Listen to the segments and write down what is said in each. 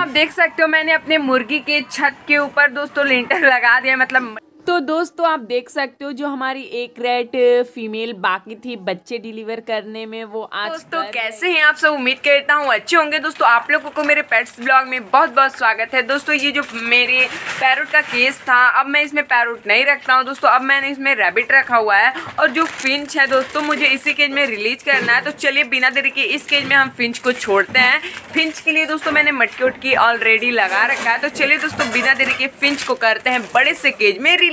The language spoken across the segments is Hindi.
आप देख सकते हो मैंने अपने मुर्गी के छत के ऊपर दोस्तों लेंटर लगा दिया मतलब तो दोस्तों आप देख सकते हो जो हमारी एक रेड फीमेल बाकी थी बच्चे डिलीवर करने में वो आज दोस्तों कैसे हैं आप सब उम्मीद करता हूँ अच्छे होंगे दोस्तों आप लोगों को मेरे पेट्स ब्लॉग में बहुत बहुत स्वागत है दोस्तों ये जो मेरे पैरोट का केस था अब मैं इसमें पैरोट नहीं रखता हूँ दोस्तों अब मैंने इसमें रेबिट रखा हुआ है और जो फिंच है दोस्तों मुझे इसी केज में रिलीज करना है तो चलिए बिना देरी के इस केज में हम फिंच को छोड़ते हैं फिंच के लिए दोस्तों मैंने मटकी उटकी ऑलरेडी लगा रखा है तो चलिए दोस्तों बिना देरी के फिंच को करते हैं बड़े से केज में रिलीज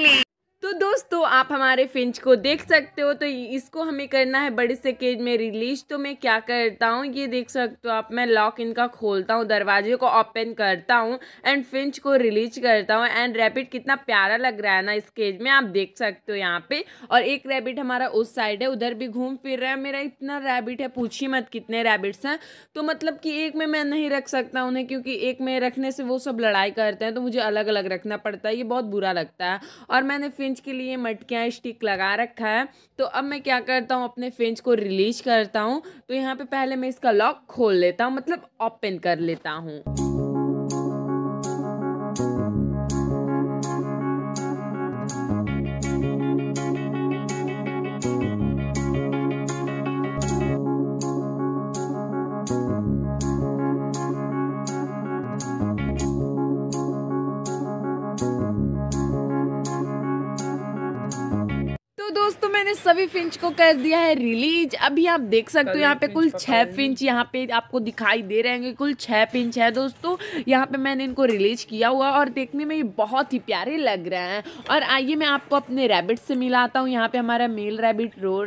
तो दोस्तों आप हमारे फिंच को देख सकते हो तो इसको हमें करना है बड़े से केज में रिलीज तो मैं क्या करता हूँ ये देख सकते हो आप मैं लॉक इनका खोलता हूँ दरवाजे को ओपन करता हूँ एंड फिंच को रिलीज करता हूँ एंड रैबिट कितना प्यारा लग रहा है ना इस केज में आप देख सकते हो यहाँ पे और एक रैबिट हमारा उस साइड है उधर भी घूम फिर रहा है मेरा इतना रैबिट है पूछिए मत कितने रैबिट्स हैं तो मतलब कि एक में मैं नहीं रख सकता उन्हें क्योंकि एक में रखने से वो सब लड़ाई करते हैं तो मुझे अलग अलग रखना पड़ता है ये बहुत बुरा लगता है और मैंने फिंच के लिए मटकियाँ स्टिक लगा रखा है तो अब मैं क्या करता हूँ अपने फिंच को रिलीज करता हूँ तो यहाँ पे पहले मैं इसका लॉक खोल लेता हूँ मतलब ओपन कर लेता हूँ दोस्तों तो मैंने सभी फिंच को कर दिया है रिलीज अभी आप देख सकते हो यहाँ पे कुल छः फिंच यहाँ पे आपको दिखाई दे रहे हैं कुल छः फिंच है दोस्तों यहाँ पे मैंने इनको रिलीज किया हुआ और देखने में ये बहुत ही प्यारे लग रहे हैं और आइए मैं आपको अपने रैबिट से मिलाता हूँ यहाँ पे हमारा मेल रैबिट रो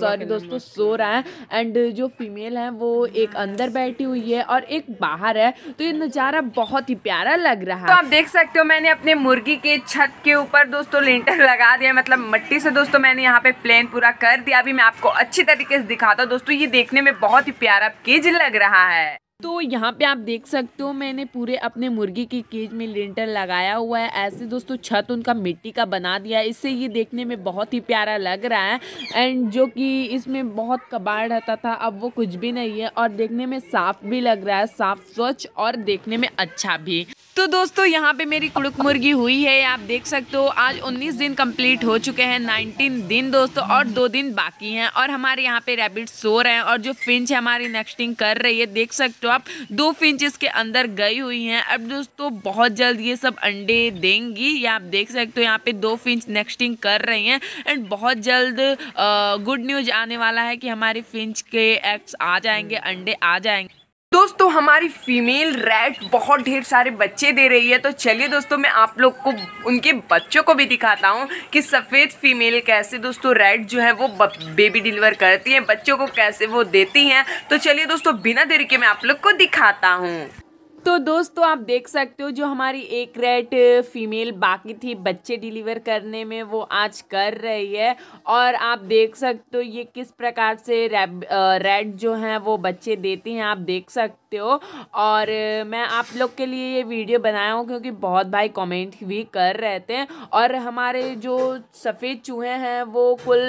सॉरी दोस्तों सो रहा है एंड जो फीमेल है वो एक अंदर बैठी हुई है और एक बाहर है तो ये नज़ारा बहुत ही प्यारा लग रहा तो है तो आप देख सकते हो मैंने अपने मुर्गी के छत के ऊपर दोस्तों लेंटर लगा दिया मतलब मट्टी से दोस्तों मैंने यहाँ पे प्लेन पूरा कर दिया अभी मैं आपको अच्छी तरीके से दिखाता हूँ दोस्तों ये देखने में बहुत ही प्यारा केज लग रहा है तो यहाँ पे आप देख सकते हो मैंने पूरे अपने मुर्गी की केज में लिंटर लगाया हुआ है ऐसे दोस्तों छत उनका मिट्टी का बना दिया है इससे ये देखने में बहुत ही प्यारा लग रहा है एंड जो कि इसमें बहुत कबाड़ रहता था अब वो कुछ भी नहीं है और देखने में साफ भी लग रहा है साफ स्वच्छ और देखने में अच्छा भी तो दोस्तों यहाँ पे मेरी कुड़क मुर्गी हुई है आप देख सकते हो आज 19 दिन कंप्लीट हो चुके हैं 19 दिन दोस्तों और दो दिन बाकी हैं और हमारे यहाँ पे रैबिट सो रहे हैं और जो फिंच हमारी नेक्स्टिंग कर रही है देख सकते हो आप दो फिंच इसके अंदर गई हुई हैं अब दोस्तों बहुत जल्द ये सब अंडे देंगी या आप देख सकते हो यहाँ पे दो फिंच नेक्स्टिंग कर रही हैं एंड बहुत जल्द गुड न्यूज आने वाला है कि हमारी फिंच के एग्स आ जाएंगे अंडे आ जाएंगे दोस्तों हमारी फीमेल रैट बहुत ढेर सारे बच्चे दे रही है तो चलिए दोस्तों मैं आप लोग को उनके बच्चों को भी दिखाता हूँ कि सफ़ेद फीमेल कैसे दोस्तों रैट जो है वो बेबी डिलीवर करती है बच्चों को कैसे वो देती हैं तो चलिए दोस्तों बिना देरी के मैं आप लोग को दिखाता हूँ तो दोस्तों आप देख सकते हो जो हमारी एक रेट फीमेल बाकी थी बच्चे डिलीवर करने में वो आज कर रही है और आप देख सकते हो ये किस प्रकार से रेड जो हैं वो बच्चे देती हैं आप देख सकते हो और मैं आप लोग के लिए ये वीडियो बनाया हूँ क्योंकि बहुत भाई कमेंट भी कर रहे थे और हमारे जो सफ़ेद चूहे हैं वो कुल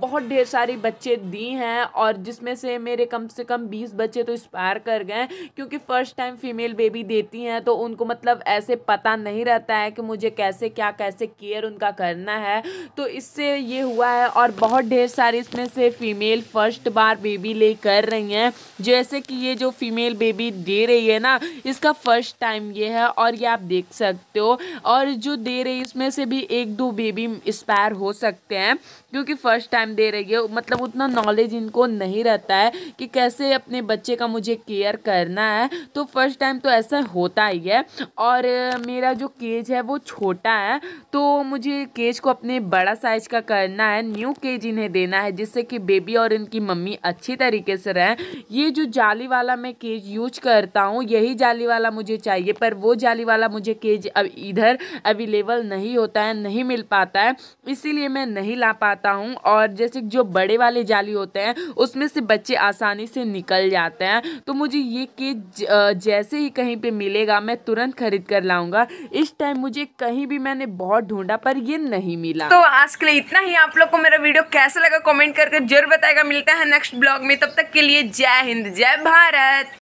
बहुत ढेर सारी बच्चे दी हैं और जिसमें से मेरे कम से कम बीस बच्चे तो इस्पायर कर गए क्योंकि first time female female baby देती हैं तो उनको मतलब ऐसे पता नहीं रहता है कि मुझे कैसे क्या कैसे केयर उनका करना है तो इससे ये हुआ है और बहुत ढेर सारी इसमें से फीमेल फर्स्ट बार बेबी ले कर रही हैं जैसे कि ये जो फीमेल बेबी दे रही है ना इसका फर्स्ट टाइम ये है और ये आप देख सकते हो और जो दे रही है इसमें से भी एक दो बेबी इंस्पायर हो सकते हैं क्योंकि फ़र्स्ट टाइम दे रही है मतलब उतना नॉलेज इनको नहीं रहता है कि कैसे अपने बच्चे का मुझे केयर करना है तो फर्स्ट टाइम तो ऐसा होता ही है और मेरा जो केज है वो छोटा है तो मुझे केज को अपने बड़ा साइज़ का करना है न्यू केज इन्हें देना है जिससे कि बेबी और इनकी मम्मी अच्छी तरीके से रहें ये जो जाली वाला मैं केज यूज करता हूँ यही जाली वाला मुझे चाहिए पर वो जाली वाला मुझे केज अब इधर अवेलेबल नहीं होता है नहीं मिल पाता है इसीलिए मैं नहीं ला पाता हूँ और जैसे जो बड़े वाले जाली होते हैं उसमें से बच्चे आसानी से निकल जाते हैं तो मुझे ये केज जैसे जैसे ही कहीं पे मिलेगा मैं तुरंत खरीद कर लाऊंगा इस टाइम मुझे कहीं भी मैंने बहुत ढूंढा पर ये नहीं मिला तो आज के लिए इतना ही आप लोग को मेरा वीडियो कैसा लगा कॉमेंट करके जरूर बताएगा मिलता है नेक्स्ट ब्लॉग में तब तक के लिए जय हिंद जय भारत